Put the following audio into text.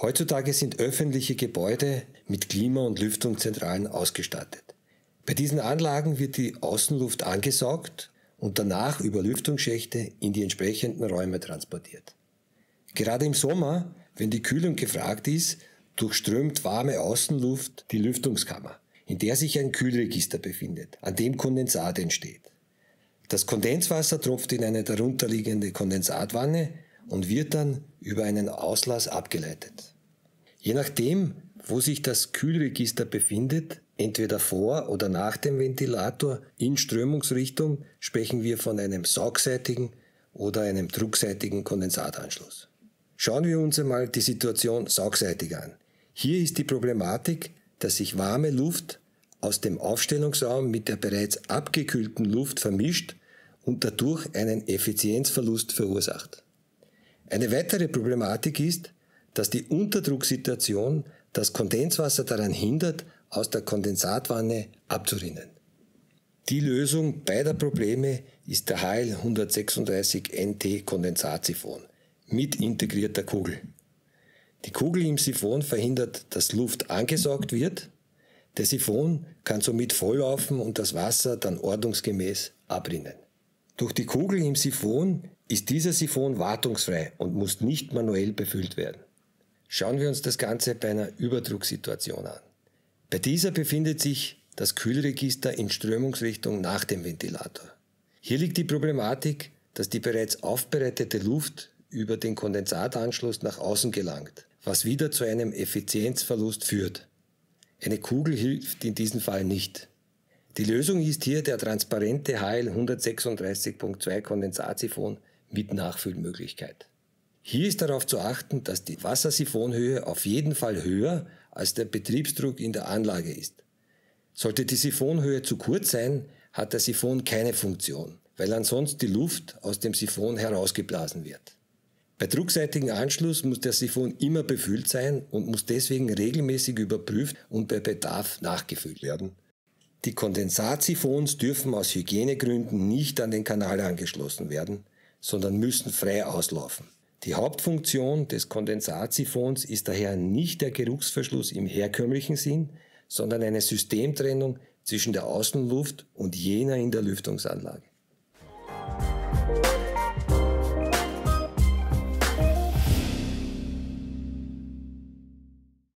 Heutzutage sind öffentliche Gebäude mit Klima- und Lüftungszentralen ausgestattet. Bei diesen Anlagen wird die Außenluft angesaugt und danach über Lüftungsschächte in die entsprechenden Räume transportiert. Gerade im Sommer, wenn die Kühlung gefragt ist, durchströmt warme Außenluft die Lüftungskammer, in der sich ein Kühlregister befindet, an dem Kondensat entsteht. Das Kondenswasser tropft in eine darunterliegende Kondensatwanne, und wird dann über einen Auslass abgeleitet. Je nachdem, wo sich das Kühlregister befindet, entweder vor oder nach dem Ventilator in Strömungsrichtung, sprechen wir von einem saugseitigen oder einem druckseitigen Kondensatanschluss. Schauen wir uns einmal die Situation saugseitig an. Hier ist die Problematik, dass sich warme Luft aus dem Aufstellungsraum mit der bereits abgekühlten Luft vermischt und dadurch einen Effizienzverlust verursacht. Eine weitere Problematik ist, dass die Unterdrucksituation das Kondenswasser daran hindert, aus der Kondensatwanne abzurinnen. Die Lösung beider Probleme ist der HL 136 NT Kondensatsiphon mit integrierter Kugel. Die Kugel im Siphon verhindert, dass Luft angesaugt wird. Der Siphon kann somit volllaufen und das Wasser dann ordnungsgemäß abrinnen. Durch die Kugel im Siphon ist dieser Siphon wartungsfrei und muss nicht manuell befüllt werden. Schauen wir uns das Ganze bei einer Überdrucksituation an. Bei dieser befindet sich das Kühlregister in Strömungsrichtung nach dem Ventilator. Hier liegt die Problematik, dass die bereits aufbereitete Luft über den Kondensatanschluss nach außen gelangt, was wieder zu einem Effizienzverlust führt. Eine Kugel hilft in diesem Fall nicht. Die Lösung ist hier der transparente HL 136.2 Kondensatsiphon mit Nachfüllmöglichkeit. Hier ist darauf zu achten, dass die Wassersiphonhöhe auf jeden Fall höher als der Betriebsdruck in der Anlage ist. Sollte die Siphonhöhe zu kurz sein, hat der Siphon keine Funktion, weil ansonsten die Luft aus dem Siphon herausgeblasen wird. Bei druckseitigem Anschluss muss der Siphon immer befüllt sein und muss deswegen regelmäßig überprüft und bei Bedarf nachgefüllt werden. Die Kondensatsiphons dürfen aus Hygienegründen nicht an den Kanal angeschlossen werden, sondern müssen frei auslaufen. Die Hauptfunktion des Kondensatsiphons ist daher nicht der Geruchsverschluss im herkömmlichen Sinn, sondern eine Systemtrennung zwischen der Außenluft und jener in der Lüftungsanlage.